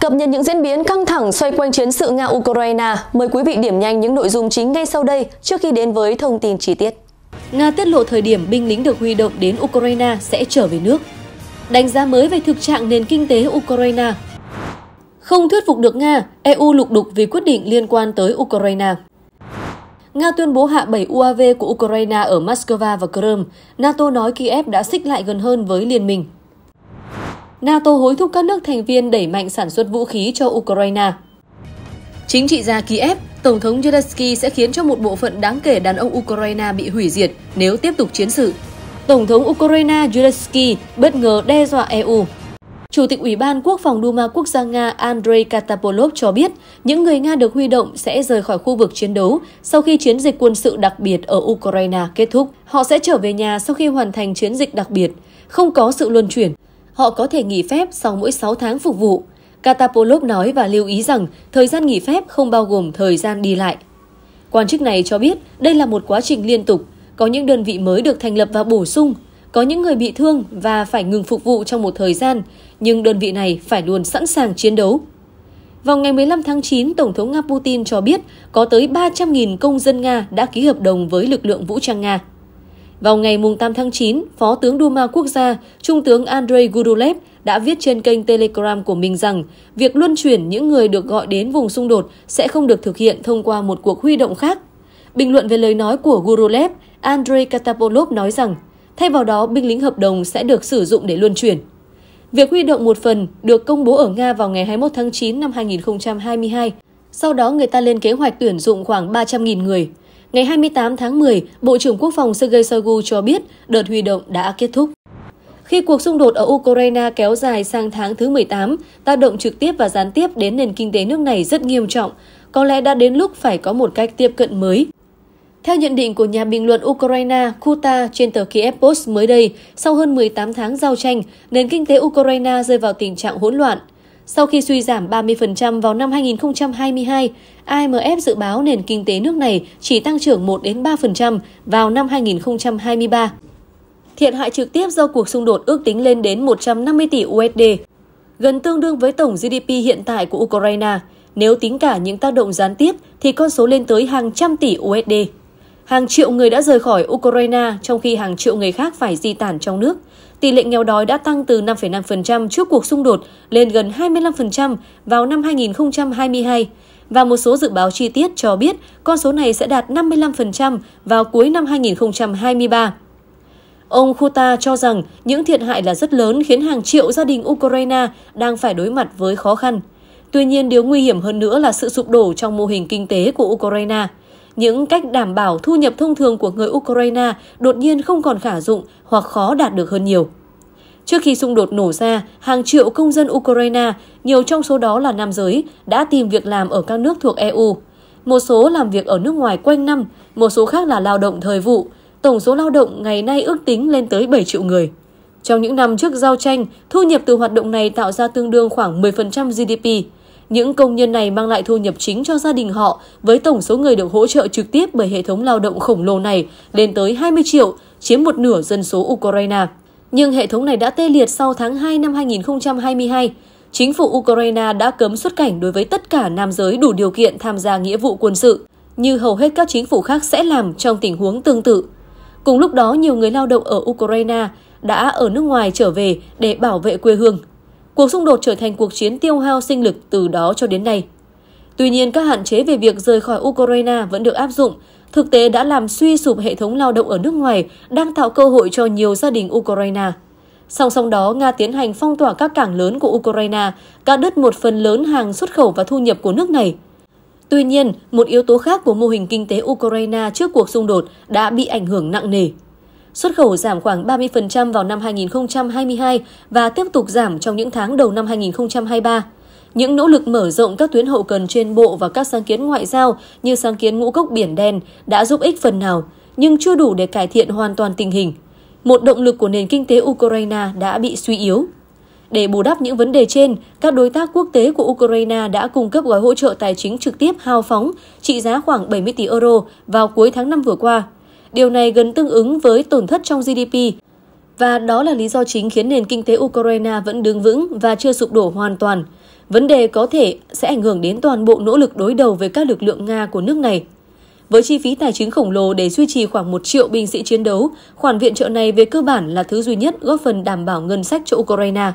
Cập nhật những diễn biến căng thẳng xoay quanh chiến sự Nga-Ukraine, mời quý vị điểm nhanh những nội dung chính ngay sau đây trước khi đến với thông tin chi tiết. Nga tiết lộ thời điểm binh lính được huy động đến Ukraine sẽ trở về nước. Đánh giá mới về thực trạng nền kinh tế Ukraine. Không thuyết phục được Nga, EU lục đục vì quyết định liên quan tới Ukraine. Nga tuyên bố hạ 7 UAV của Ukraine ở Moscow và Crimea. NATO nói Kiev đã xích lại gần hơn với liên minh. NATO hối thúc các nước thành viên đẩy mạnh sản xuất vũ khí cho Ukraine. Chính trị gia Kiev, Tổng thống Zelensky sẽ khiến cho một bộ phận đáng kể đàn ông Ukraine bị hủy diệt nếu tiếp tục chiến sự. Tổng thống Ukraine Zelensky bất ngờ đe dọa EU. Chủ tịch Ủy ban Quốc phòng Duma Quốc gia Nga Andrei Katapolov cho biết những người Nga được huy động sẽ rời khỏi khu vực chiến đấu sau khi chiến dịch quân sự đặc biệt ở Ukraine kết thúc. Họ sẽ trở về nhà sau khi hoàn thành chiến dịch đặc biệt, không có sự luân chuyển họ có thể nghỉ phép sau mỗi 6 tháng phục vụ. Katapolov nói và lưu ý rằng thời gian nghỉ phép không bao gồm thời gian đi lại. Quan chức này cho biết đây là một quá trình liên tục, có những đơn vị mới được thành lập và bổ sung, có những người bị thương và phải ngừng phục vụ trong một thời gian, nhưng đơn vị này phải luôn sẵn sàng chiến đấu. Vào ngày 15 tháng 9, Tổng thống Nga Putin cho biết có tới 300.000 công dân Nga đã ký hợp đồng với lực lượng vũ trang Nga. Vào ngày 8 tháng 9, Phó tướng Duma Quốc gia, Trung tướng Andrei Gudulev đã viết trên kênh Telegram của mình rằng việc luân chuyển những người được gọi đến vùng xung đột sẽ không được thực hiện thông qua một cuộc huy động khác. Bình luận về lời nói của Gurulev, Andrei Katapolov nói rằng thay vào đó binh lính hợp đồng sẽ được sử dụng để luân chuyển. Việc huy động một phần được công bố ở Nga vào ngày 21 tháng 9 năm 2022. Sau đó người ta lên kế hoạch tuyển dụng khoảng 300.000 người. Ngày 28 tháng 10, Bộ trưởng Quốc phòng Sergei Shoigu cho biết đợt huy động đã kết thúc. Khi cuộc xung đột ở Ukraine kéo dài sang tháng thứ 18, tác động trực tiếp và gián tiếp đến nền kinh tế nước này rất nghiêm trọng, có lẽ đã đến lúc phải có một cách tiếp cận mới. Theo nhận định của nhà bình luận Ukraine Kuta trên tờ Kiev Post mới đây, sau hơn 18 tháng giao tranh, nền kinh tế Ukraine rơi vào tình trạng hỗn loạn – sau khi suy giảm 30% vào năm 2022, IMF dự báo nền kinh tế nước này chỉ tăng trưởng 1 đến 3% vào năm 2023. Thiệt hại trực tiếp do cuộc xung đột ước tính lên đến 150 tỷ USD, gần tương đương với tổng GDP hiện tại của Ukraine. Nếu tính cả những tác động gián tiếp thì con số lên tới hàng trăm tỷ USD. Hàng triệu người đã rời khỏi Ukraine trong khi hàng triệu người khác phải di tản trong nước – tỷ lệ nghèo đói đã tăng từ 5,5% trước cuộc xung đột lên gần 25% vào năm 2022 và một số dự báo chi tiết cho biết con số này sẽ đạt 55% vào cuối năm 2023. Ông Kuta cho rằng những thiệt hại là rất lớn khiến hàng triệu gia đình Ukraine đang phải đối mặt với khó khăn. Tuy nhiên, điều nguy hiểm hơn nữa là sự sụp đổ trong mô hình kinh tế của Ukraine – những cách đảm bảo thu nhập thông thường của người Ukraine đột nhiên không còn khả dụng hoặc khó đạt được hơn nhiều. Trước khi xung đột nổ ra, hàng triệu công dân Ukraine, nhiều trong số đó là nam giới, đã tìm việc làm ở các nước thuộc EU. Một số làm việc ở nước ngoài quanh năm, một số khác là lao động thời vụ. Tổng số lao động ngày nay ước tính lên tới 7 triệu người. Trong những năm trước giao tranh, thu nhập từ hoạt động này tạo ra tương đương khoảng 10% GDP. Những công nhân này mang lại thu nhập chính cho gia đình họ với tổng số người được hỗ trợ trực tiếp bởi hệ thống lao động khổng lồ này lên tới 20 triệu, chiếm một nửa dân số Ukraine. Nhưng hệ thống này đã tê liệt sau tháng 2 năm 2022. Chính phủ Ukraine đã cấm xuất cảnh đối với tất cả nam giới đủ điều kiện tham gia nghĩa vụ quân sự, như hầu hết các chính phủ khác sẽ làm trong tình huống tương tự. Cùng lúc đó, nhiều người lao động ở Ukraine đã ở nước ngoài trở về để bảo vệ quê hương. Cuộc xung đột trở thành cuộc chiến tiêu hao sinh lực từ đó cho đến nay. Tuy nhiên, các hạn chế về việc rời khỏi Ukraine vẫn được áp dụng. Thực tế đã làm suy sụp hệ thống lao động ở nước ngoài, đang tạo cơ hội cho nhiều gia đình Ukraine. Song song đó, Nga tiến hành phong tỏa các cảng lớn của Ukraine, cắt đứt một phần lớn hàng xuất khẩu và thu nhập của nước này. Tuy nhiên, một yếu tố khác của mô hình kinh tế Ukraine trước cuộc xung đột đã bị ảnh hưởng nặng nề. Xuất khẩu giảm khoảng 30% vào năm 2022 và tiếp tục giảm trong những tháng đầu năm 2023. Những nỗ lực mở rộng các tuyến hậu cần trên bộ và các sáng kiến ngoại giao như sáng kiến ngũ cốc biển đen đã giúp ích phần nào, nhưng chưa đủ để cải thiện hoàn toàn tình hình. Một động lực của nền kinh tế Ukraine đã bị suy yếu. Để bù đắp những vấn đề trên, các đối tác quốc tế của Ukraine đã cung cấp gói hỗ trợ tài chính trực tiếp hào phóng trị giá khoảng 70 tỷ euro vào cuối tháng 5 vừa qua. Điều này gần tương ứng với tổn thất trong GDP. Và đó là lý do chính khiến nền kinh tế Ukraine vẫn đứng vững và chưa sụp đổ hoàn toàn. Vấn đề có thể sẽ ảnh hưởng đến toàn bộ nỗ lực đối đầu với các lực lượng Nga của nước này. Với chi phí tài chính khổng lồ để duy trì khoảng 1 triệu binh sĩ chiến đấu, khoản viện trợ này về cơ bản là thứ duy nhất góp phần đảm bảo ngân sách cho Ukraine.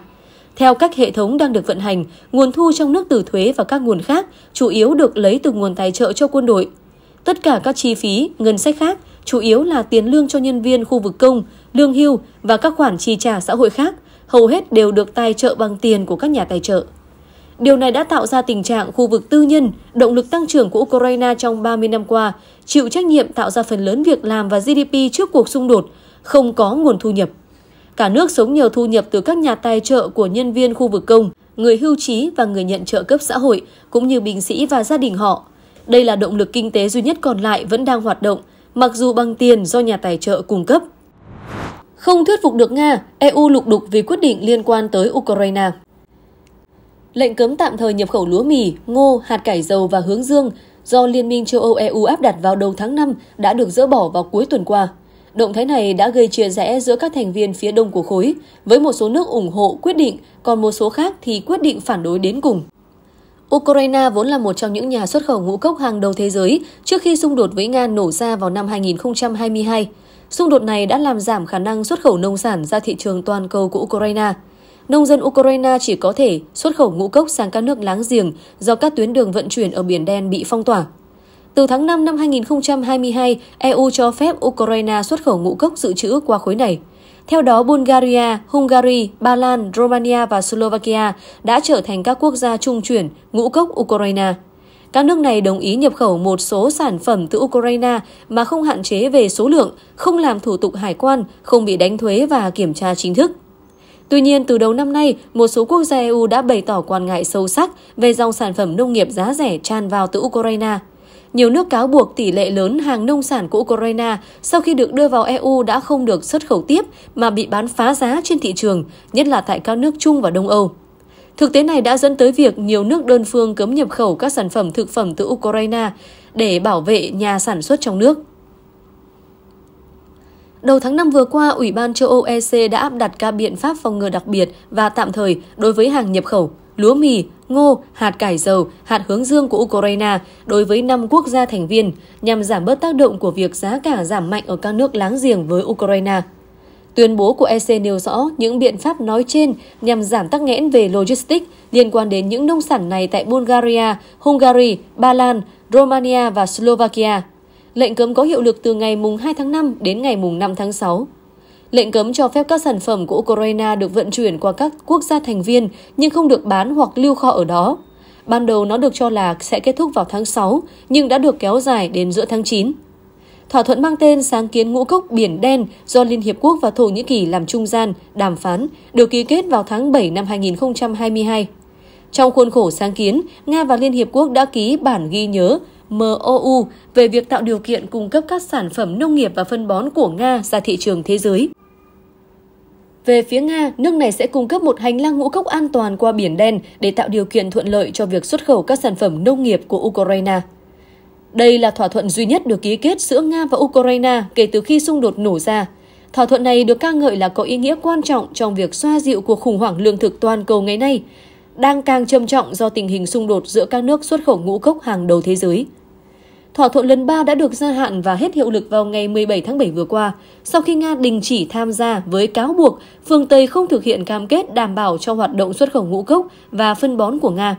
Theo các hệ thống đang được vận hành, nguồn thu trong nước từ thuế và các nguồn khác chủ yếu được lấy từ nguồn tài trợ cho quân đội. Tất cả các chi phí, ngân sách khác chủ yếu là tiền lương cho nhân viên khu vực công, lương hưu và các khoản chi trả xã hội khác, hầu hết đều được tài trợ bằng tiền của các nhà tài trợ. Điều này đã tạo ra tình trạng khu vực tư nhân, động lực tăng trưởng của Ukraine trong 30 năm qua, chịu trách nhiệm tạo ra phần lớn việc làm và GDP trước cuộc xung đột, không có nguồn thu nhập. Cả nước sống nhờ thu nhập từ các nhà tài trợ của nhân viên khu vực công, người hưu trí và người nhận trợ cấp xã hội, cũng như binh sĩ và gia đình họ. Đây là động lực kinh tế duy nhất còn lại vẫn đang hoạt động – mặc dù bằng tiền do nhà tài trợ cung cấp. Không thuyết phục được Nga, EU lục đục vì quyết định liên quan tới Ukraine. Lệnh cấm tạm thời nhập khẩu lúa mì, ngô, hạt cải dầu và hướng dương do Liên minh châu Âu EU áp đặt vào đầu tháng 5 đã được dỡ bỏ vào cuối tuần qua. Động thái này đã gây chia rẽ giữa các thành viên phía đông của khối, với một số nước ủng hộ quyết định, còn một số khác thì quyết định phản đối đến cùng. Ukraine vốn là một trong những nhà xuất khẩu ngũ cốc hàng đầu thế giới trước khi xung đột với Nga nổ ra vào năm 2022. Xung đột này đã làm giảm khả năng xuất khẩu nông sản ra thị trường toàn cầu của Ukraine. Nông dân Ukraine chỉ có thể xuất khẩu ngũ cốc sang các nước láng giềng do các tuyến đường vận chuyển ở Biển Đen bị phong tỏa. Từ tháng 5 năm 2022, EU cho phép Ukraine xuất khẩu ngũ cốc dự trữ qua khối này. Theo đó, Bulgaria, Hungary, Ba Lan, Romania và Slovakia đã trở thành các quốc gia trung chuyển, ngũ cốc Ukraine. Các nước này đồng ý nhập khẩu một số sản phẩm từ Ukraine mà không hạn chế về số lượng, không làm thủ tục hải quan, không bị đánh thuế và kiểm tra chính thức. Tuy nhiên, từ đầu năm nay, một số quốc gia EU đã bày tỏ quan ngại sâu sắc về dòng sản phẩm nông nghiệp giá rẻ tràn vào từ Ukraine. Nhiều nước cáo buộc tỷ lệ lớn hàng nông sản của Ukraine sau khi được đưa vào EU đã không được xuất khẩu tiếp mà bị bán phá giá trên thị trường, nhất là tại các nước Trung và Đông Âu. Thực tế này đã dẫn tới việc nhiều nước đơn phương cấm nhập khẩu các sản phẩm thực phẩm từ Ukraine để bảo vệ nhà sản xuất trong nước. Đầu tháng 5 vừa qua, Ủy ban châu Âu EC đã áp đặt các biện pháp phòng ngừa đặc biệt và tạm thời đối với hàng nhập khẩu lúa mì, ngô, hạt cải dầu, hạt hướng dương của Ukraine đối với 5 quốc gia thành viên nhằm giảm bớt tác động của việc giá cả giảm mạnh ở các nước láng giềng với Ukraine. Tuyên bố của EC nêu rõ những biện pháp nói trên nhằm giảm tắc nghẽn về logistics liên quan đến những nông sản này tại Bulgaria, Hungary, Ba Lan, Romania và Slovakia. Lệnh cấm có hiệu lực từ ngày 2 tháng 5 đến ngày 5 tháng 6. Lệnh cấm cho phép các sản phẩm của Ukraine được vận chuyển qua các quốc gia thành viên nhưng không được bán hoặc lưu kho ở đó. Ban đầu nó được cho là sẽ kết thúc vào tháng 6 nhưng đã được kéo dài đến giữa tháng 9. Thỏa thuận mang tên sáng kiến ngũ cốc biển đen do Liên Hiệp Quốc và Thổ Nhĩ Kỳ làm trung gian, đàm phán, được ký kết vào tháng 7 năm 2022. Trong khuôn khổ sáng kiến, Nga và Liên Hiệp Quốc đã ký bản ghi nhớ MOU về việc tạo điều kiện cung cấp các sản phẩm nông nghiệp và phân bón của Nga ra thị trường thế giới. Về phía Nga, nước này sẽ cung cấp một hành lang ngũ cốc an toàn qua Biển Đen để tạo điều kiện thuận lợi cho việc xuất khẩu các sản phẩm nông nghiệp của Ukraine. Đây là thỏa thuận duy nhất được ký kết giữa Nga và Ukraine kể từ khi xung đột nổ ra. Thỏa thuận này được ca ngợi là có ý nghĩa quan trọng trong việc xoa dịu cuộc khủng hoảng lương thực toàn cầu ngày nay, đang càng trầm trọng do tình hình xung đột giữa các nước xuất khẩu ngũ cốc hàng đầu thế giới. Thỏa thuận lần 3 đã được gia hạn và hết hiệu lực vào ngày 17 tháng 7 vừa qua, sau khi Nga đình chỉ tham gia với cáo buộc phương Tây không thực hiện cam kết đảm bảo cho hoạt động xuất khẩu ngũ cốc và phân bón của Nga.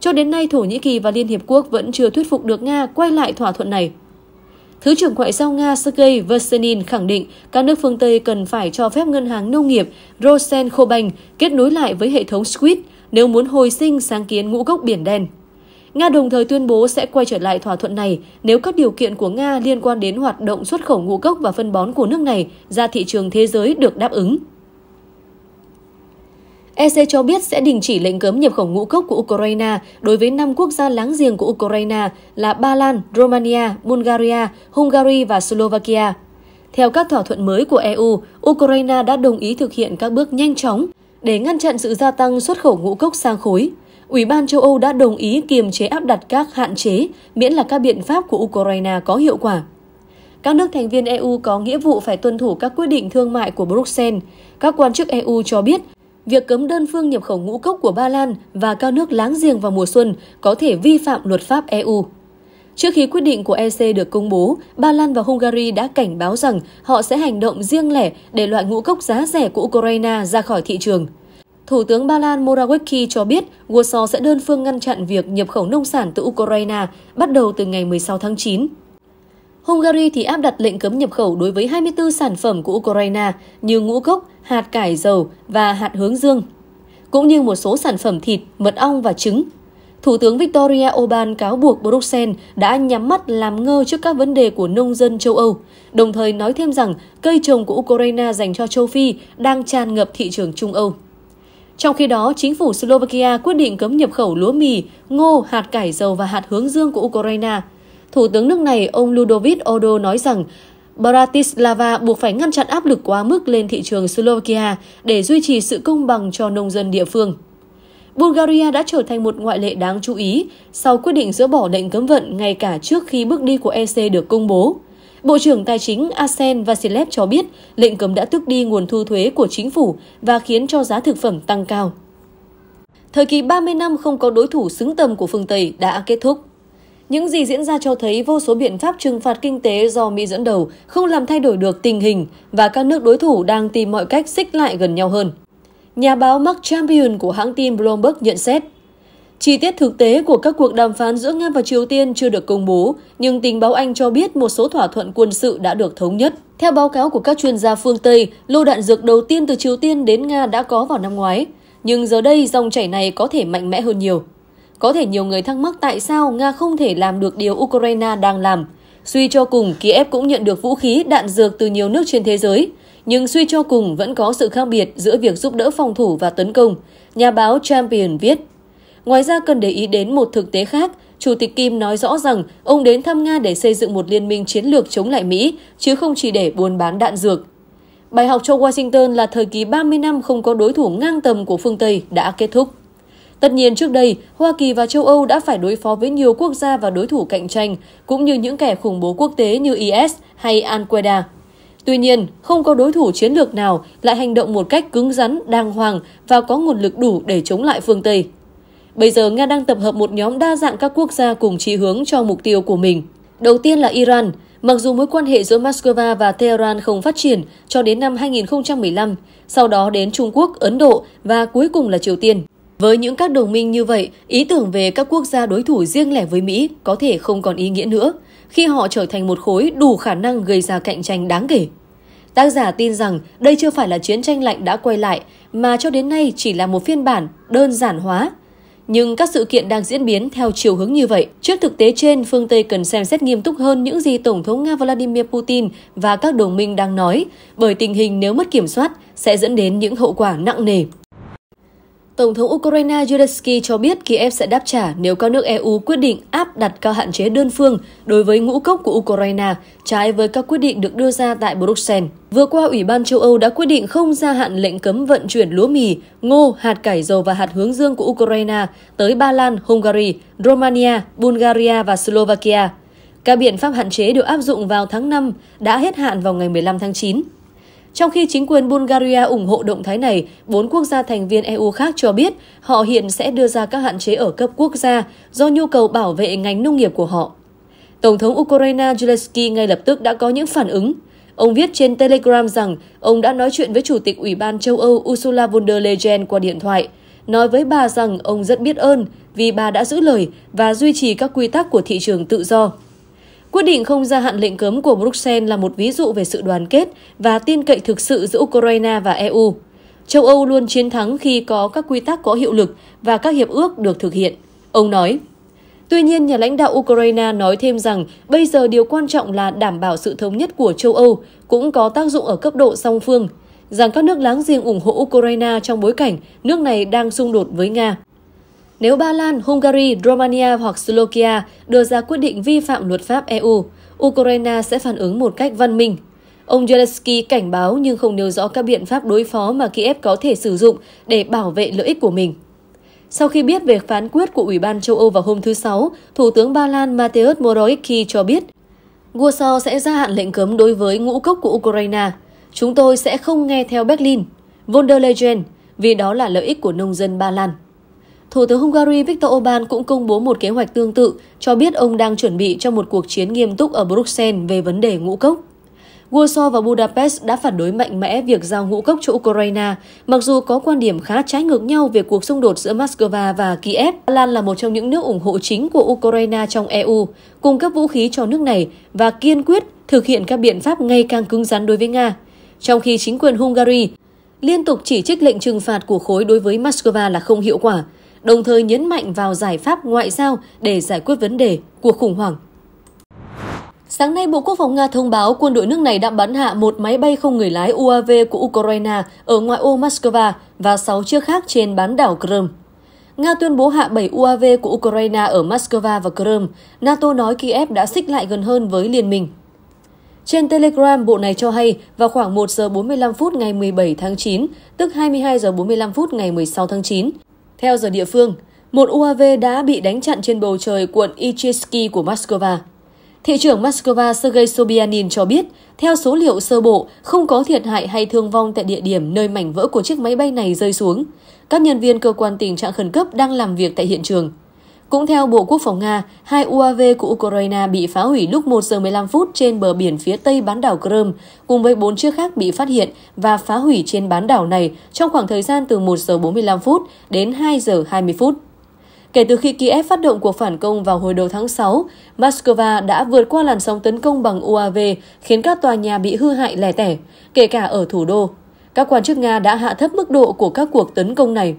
Cho đến nay, Thổ Nhĩ Kỳ và Liên Hiệp Quốc vẫn chưa thuyết phục được Nga quay lại thỏa thuận này. Thứ trưởng Ngoại giao Nga Sergei Versenin khẳng định các nước phương Tây cần phải cho phép ngân hàng nông nghiệp Rosenkobank kết nối lại với hệ thống SWIFT nếu muốn hồi sinh sáng kiến ngũ cốc biển đen. Nga đồng thời tuyên bố sẽ quay trở lại thỏa thuận này nếu các điều kiện của Nga liên quan đến hoạt động xuất khẩu ngũ cốc và phân bón của nước này ra thị trường thế giới được đáp ứng. EC cho biết sẽ đình chỉ lệnh cấm nhập khẩu ngũ cốc của Ukraine đối với 5 quốc gia láng giềng của Ukraine là Ba Lan, Romania, Bulgaria, Hungary và Slovakia. Theo các thỏa thuận mới của EU, Ukraine đã đồng ý thực hiện các bước nhanh chóng để ngăn chặn sự gia tăng xuất khẩu ngũ cốc sang khối. Ủy ban châu Âu đã đồng ý kiềm chế áp đặt các hạn chế miễn là các biện pháp của Ukraine có hiệu quả các nước thành viên EU có nghĩa vụ phải tuân thủ các quyết định thương mại của Bruxelles. Các quan chức EU cho biết Việc cấm đơn phương nhập khẩu ngũ cốc của Ba Lan và các nước láng giềng vào mùa xuân có thể vi phạm luật pháp EU. Trước khi quyết định của EC được công bố, Ba Lan và Hungary đã cảnh báo rằng họ sẽ hành động riêng lẻ để loại ngũ cốc giá rẻ của Ukraine ra khỏi thị trường. Thủ tướng Ba Lan Morawiecki cho biết Warsaw sẽ đơn phương ngăn chặn việc nhập khẩu nông sản từ Ukraine bắt đầu từ ngày 16 tháng 9. Hungary thì áp đặt lệnh cấm nhập khẩu đối với 24 sản phẩm của Ukraine như ngũ cốc, hạt cải dầu và hạt hướng dương, cũng như một số sản phẩm thịt, mật ong và trứng. Thủ tướng Victoria Oban cáo buộc Bruxelles đã nhắm mắt làm ngơ trước các vấn đề của nông dân châu Âu, đồng thời nói thêm rằng cây trồng của Ukraine dành cho châu Phi đang tràn ngập thị trường Trung Âu. Trong khi đó, chính phủ Slovakia quyết định cấm nhập khẩu lúa mì, ngô, hạt cải dầu và hạt hướng dương của Ukraine Thủ tướng nước này ông Ludovic Odo nói rằng Bratislava buộc phải ngăn chặn áp lực quá mức lên thị trường Slovakia để duy trì sự công bằng cho nông dân địa phương. Bulgaria đã trở thành một ngoại lệ đáng chú ý sau quyết định dỡ bỏ lệnh cấm vận ngay cả trước khi bước đi của EC được công bố. Bộ trưởng Tài chính Arsen Vasilev cho biết lệnh cấm đã tước đi nguồn thu thuế của chính phủ và khiến cho giá thực phẩm tăng cao. Thời kỳ 30 năm không có đối thủ xứng tầm của phương Tây đã kết thúc. Những gì diễn ra cho thấy vô số biện pháp trừng phạt kinh tế do Mỹ dẫn đầu không làm thay đổi được tình hình và các nước đối thủ đang tìm mọi cách xích lại gần nhau hơn. Nhà báo Mark Champion của hãng tin Bloomberg nhận xét, Chi tiết thực tế của các cuộc đàm phán giữa Nga và Triều Tiên chưa được công bố, nhưng tình báo Anh cho biết một số thỏa thuận quân sự đã được thống nhất. Theo báo cáo của các chuyên gia phương Tây, lô đạn dược đầu tiên từ Triều Tiên đến Nga đã có vào năm ngoái, nhưng giờ đây dòng chảy này có thể mạnh mẽ hơn nhiều. Có thể nhiều người thắc mắc tại sao Nga không thể làm được điều Ukraine đang làm. Suy cho cùng, Kiev cũng nhận được vũ khí, đạn dược từ nhiều nước trên thế giới. Nhưng suy cho cùng vẫn có sự khác biệt giữa việc giúp đỡ phòng thủ và tấn công, nhà báo Champion viết. Ngoài ra cần để ý đến một thực tế khác, Chủ tịch Kim nói rõ rằng ông đến thăm Nga để xây dựng một liên minh chiến lược chống lại Mỹ, chứ không chỉ để buôn bán đạn dược. Bài học cho Washington là thời kỳ 30 năm không có đối thủ ngang tầm của phương Tây đã kết thúc. Tất nhiên trước đây, Hoa Kỳ và châu Âu đã phải đối phó với nhiều quốc gia và đối thủ cạnh tranh, cũng như những kẻ khủng bố quốc tế như IS hay Al-Qaeda. Tuy nhiên, không có đối thủ chiến lược nào lại hành động một cách cứng rắn, đàng hoàng và có nguồn lực đủ để chống lại phương Tây. Bây giờ Nga đang tập hợp một nhóm đa dạng các quốc gia cùng chí hướng cho mục tiêu của mình. Đầu tiên là Iran. Mặc dù mối quan hệ giữa Moscow và Tehran không phát triển cho đến năm 2015, sau đó đến Trung Quốc, Ấn Độ và cuối cùng là Triều Tiên. Với những các đồng minh như vậy, ý tưởng về các quốc gia đối thủ riêng lẻ với Mỹ có thể không còn ý nghĩa nữa, khi họ trở thành một khối đủ khả năng gây ra cạnh tranh đáng kể. Tác giả tin rằng đây chưa phải là chiến tranh lạnh đã quay lại, mà cho đến nay chỉ là một phiên bản đơn giản hóa. Nhưng các sự kiện đang diễn biến theo chiều hướng như vậy. Trước thực tế trên, phương Tây cần xem xét nghiêm túc hơn những gì Tổng thống Nga Vladimir Putin và các đồng minh đang nói, bởi tình hình nếu mất kiểm soát sẽ dẫn đến những hậu quả nặng nề. Tổng thống Ukraine Zelensky cho biết Kiev sẽ đáp trả nếu các nước EU quyết định áp đặt các hạn chế đơn phương đối với ngũ cốc của Ukraine, trái với các quyết định được đưa ra tại Bruxelles. Vừa qua, Ủy ban châu Âu đã quyết định không gia hạn lệnh cấm vận chuyển lúa mì, ngô, hạt cải dầu và hạt hướng dương của Ukraine tới Ba Lan, Hungary, Romania, Bulgaria và Slovakia. Các biện pháp hạn chế được áp dụng vào tháng 5 đã hết hạn vào ngày 15 tháng 9. Trong khi chính quyền Bulgaria ủng hộ động thái này, bốn quốc gia thành viên EU khác cho biết họ hiện sẽ đưa ra các hạn chế ở cấp quốc gia do nhu cầu bảo vệ ngành nông nghiệp của họ. Tổng thống Ukraine Zelensky ngay lập tức đã có những phản ứng. Ông viết trên Telegram rằng ông đã nói chuyện với Chủ tịch Ủy ban châu Âu Ursula von der Leyen qua điện thoại, nói với bà rằng ông rất biết ơn vì bà đã giữ lời và duy trì các quy tắc của thị trường tự do. Quyết định không gia hạn lệnh cấm của Bruxelles là một ví dụ về sự đoàn kết và tin cậy thực sự giữa Ukraine và EU. Châu Âu luôn chiến thắng khi có các quy tắc có hiệu lực và các hiệp ước được thực hiện, ông nói. Tuy nhiên, nhà lãnh đạo Ukraine nói thêm rằng bây giờ điều quan trọng là đảm bảo sự thống nhất của châu Âu cũng có tác dụng ở cấp độ song phương, rằng các nước láng giềng ủng hộ Ukraine trong bối cảnh nước này đang xung đột với Nga nếu Ba Lan, Hungary, Romania hoặc Slovakia đưa ra quyết định vi phạm luật pháp EU, Ukraine sẽ phản ứng một cách văn minh. Ông Zelensky cảnh báo nhưng không nêu rõ các biện pháp đối phó mà Kiev có thể sử dụng để bảo vệ lợi ích của mình. Sau khi biết về phán quyết của Ủy ban châu Âu vào hôm thứ Sáu, Thủ tướng Ba Lan Mateusz Morawiecki cho biết Warsaw sẽ gia hạn lệnh cấm đối với ngũ cốc của Ukraine. Chúng tôi sẽ không nghe theo Berlin, von der Leyen, vì đó là lợi ích của nông dân Ba Lan. Thủ tướng Hungary Viktor Orbán cũng công bố một kế hoạch tương tự, cho biết ông đang chuẩn bị cho một cuộc chiến nghiêm túc ở Bruxelles về vấn đề ngũ cốc. Warsaw và Budapest đã phản đối mạnh mẽ việc giao ngũ cốc cho Ukraine, mặc dù có quan điểm khá trái ngược nhau về cuộc xung đột giữa Moscow và Kiev. Ba Lan là một trong những nước ủng hộ chính của Ukraine trong EU, cung cấp vũ khí cho nước này và kiên quyết thực hiện các biện pháp ngày càng cứng rắn đối với Nga. Trong khi chính quyền Hungary liên tục chỉ trích lệnh trừng phạt của khối đối với Moscow là không hiệu quả, đồng thời nhấn mạnh vào giải pháp ngoại giao để giải quyết vấn đề cuộc khủng hoảng Sáng nay, Bộ Quốc phòng Nga thông báo quân đội nước này đã bắn hạ một máy bay không người lái UAV của Ukraine ở ngoại ô Moscow và 6 chiếc khác trên bán đảo Crimea. Nga tuyên bố hạ 7 UAV của Ukraine ở Moscow và Crimea. NATO nói Kiev đã xích lại gần hơn với liên minh. Trên Telegram, bộ này cho hay vào khoảng 1 giờ 45 phút ngày 17 tháng 9, tức 22 giờ 45 phút ngày 16 tháng 9, theo giờ địa phương, một UAV đã bị đánh chặn trên bầu trời quận Ichitsky của Moscow. Thị trưởng Moscow Sergei Sobyanin cho biết, theo số liệu sơ bộ, không có thiệt hại hay thương vong tại địa điểm nơi mảnh vỡ của chiếc máy bay này rơi xuống. Các nhân viên cơ quan tình trạng khẩn cấp đang làm việc tại hiện trường. Cũng theo Bộ Quốc phòng Nga, hai UAV của Ukraine bị phá hủy lúc 1 giờ 15 phút trên bờ biển phía tây bán đảo Crimea, cùng với bốn chiếc khác bị phát hiện và phá hủy trên bán đảo này trong khoảng thời gian từ 1 giờ 45 phút đến 2 giờ 20 phút. Kể từ khi Kiev phát động cuộc phản công vào hồi đầu tháng 6, Moscow đã vượt qua làn sóng tấn công bằng UAV khiến các tòa nhà bị hư hại lẻ tẻ, kể cả ở thủ đô. Các quan chức Nga đã hạ thấp mức độ của các cuộc tấn công này.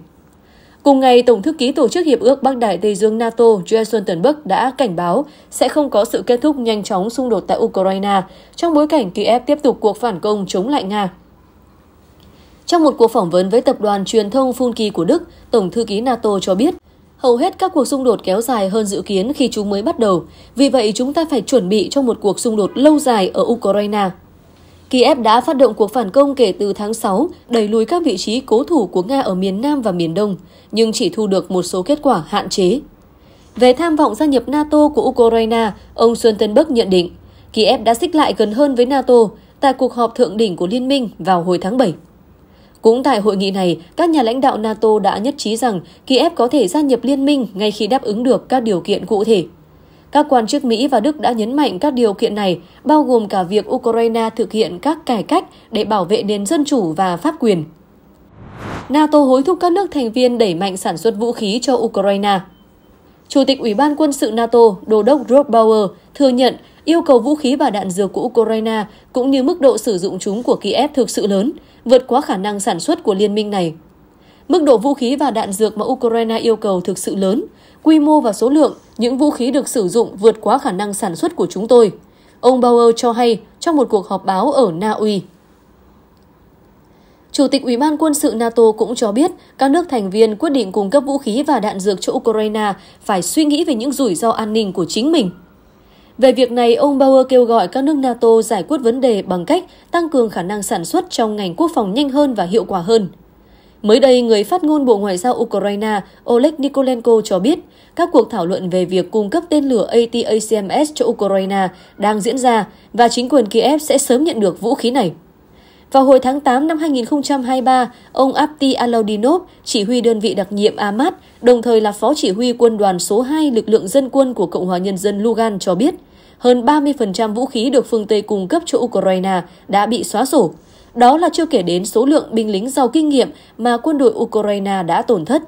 Cùng ngày, Tổng thư ký Tổ chức Hiệp ước Bắc Đại Tây Dương NATO Jens Stoltenberg đã cảnh báo sẽ không có sự kết thúc nhanh chóng xung đột tại Ukraine trong bối cảnh Kiev tiếp tục cuộc phản công chống lại Nga. Trong một cuộc phỏng vấn với tập đoàn truyền thông Funke của Đức, Tổng thư ký NATO cho biết hầu hết các cuộc xung đột kéo dài hơn dự kiến khi chúng mới bắt đầu. Vì vậy, chúng ta phải chuẩn bị cho một cuộc xung đột lâu dài ở Ukraine. Kiev đã phát động cuộc phản công kể từ tháng 6, đẩy lùi các vị trí cố thủ của Nga ở miền Nam và miền Đông, nhưng chỉ thu được một số kết quả hạn chế. Về tham vọng gia nhập NATO của Ukraine, ông Xuân Tân Bắc nhận định Kiev đã xích lại gần hơn với NATO tại cuộc họp thượng đỉnh của Liên minh vào hồi tháng 7. Cũng tại hội nghị này, các nhà lãnh đạo NATO đã nhất trí rằng Kiev có thể gia nhập liên minh ngay khi đáp ứng được các điều kiện cụ thể. Các quan chức Mỹ và Đức đã nhấn mạnh các điều kiện này, bao gồm cả việc Ukraine thực hiện các cải cách để bảo vệ nền dân chủ và pháp quyền. NATO hối thúc các nước thành viên đẩy mạnh sản xuất vũ khí cho Ukraine. Chủ tịch Ủy ban quân sự NATO, Đô đốc Rob Bauer, thừa nhận yêu cầu vũ khí và đạn dược của Ukraine cũng như mức độ sử dụng chúng của Kiev thực sự lớn, vượt quá khả năng sản xuất của liên minh này. Mức độ vũ khí và đạn dược mà Ukraine yêu cầu thực sự lớn, quy mô và số lượng những vũ khí được sử dụng vượt quá khả năng sản xuất của chúng tôi, ông Bauer cho hay trong một cuộc họp báo ở Na Uy. Chủ tịch Ủy ban quân sự NATO cũng cho biết các nước thành viên quyết định cung cấp vũ khí và đạn dược cho Ukraine phải suy nghĩ về những rủi ro an ninh của chính mình. Về việc này, ông Bauer kêu gọi các nước NATO giải quyết vấn đề bằng cách tăng cường khả năng sản xuất trong ngành quốc phòng nhanh hơn và hiệu quả hơn. Mới đây, người phát ngôn Bộ Ngoại giao Ukraine Oleg Nikolenko cho biết, các cuộc thảo luận về việc cung cấp tên lửa ATACMS cho Ukraine đang diễn ra và chính quyền Kiev sẽ sớm nhận được vũ khí này. Vào hồi tháng 8 năm 2023, ông Apti Alaudinov, chỉ huy đơn vị đặc nhiệm Amat, đồng thời là phó chỉ huy quân đoàn số 2 lực lượng dân quân của Cộng hòa Nhân dân Lugan cho biết, hơn 30% vũ khí được phương Tây cung cấp cho Ukraine đã bị xóa sổ. Đó là chưa kể đến số lượng binh lính giàu kinh nghiệm mà quân đội Ukraine đã tổn thất.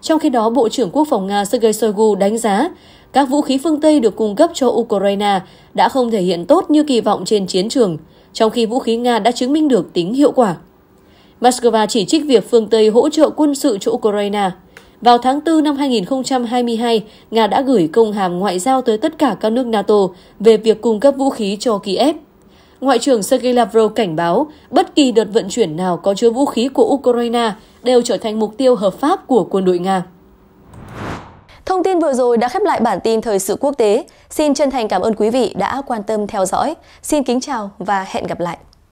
Trong khi đó, Bộ trưởng Quốc phòng Nga Sergei Shoigu đánh giá các vũ khí phương Tây được cung cấp cho Ukraine đã không thể hiện tốt như kỳ vọng trên chiến trường, trong khi vũ khí Nga đã chứng minh được tính hiệu quả. Moscow chỉ trích việc phương Tây hỗ trợ quân sự cho Ukraine. Vào tháng 4 năm 2022, Nga đã gửi công hàm ngoại giao tới tất cả các nước NATO về việc cung cấp vũ khí cho Kiev. Ngoại trưởng Sergei Lavrov cảnh báo bất kỳ đợt vận chuyển nào có chứa vũ khí của Ukraine đều trở thành mục tiêu hợp pháp của quân đội Nga. Thông tin vừa rồi đã khép lại bản tin thời sự quốc tế. Xin chân thành cảm ơn quý vị đã quan tâm theo dõi. Xin kính chào và hẹn gặp lại.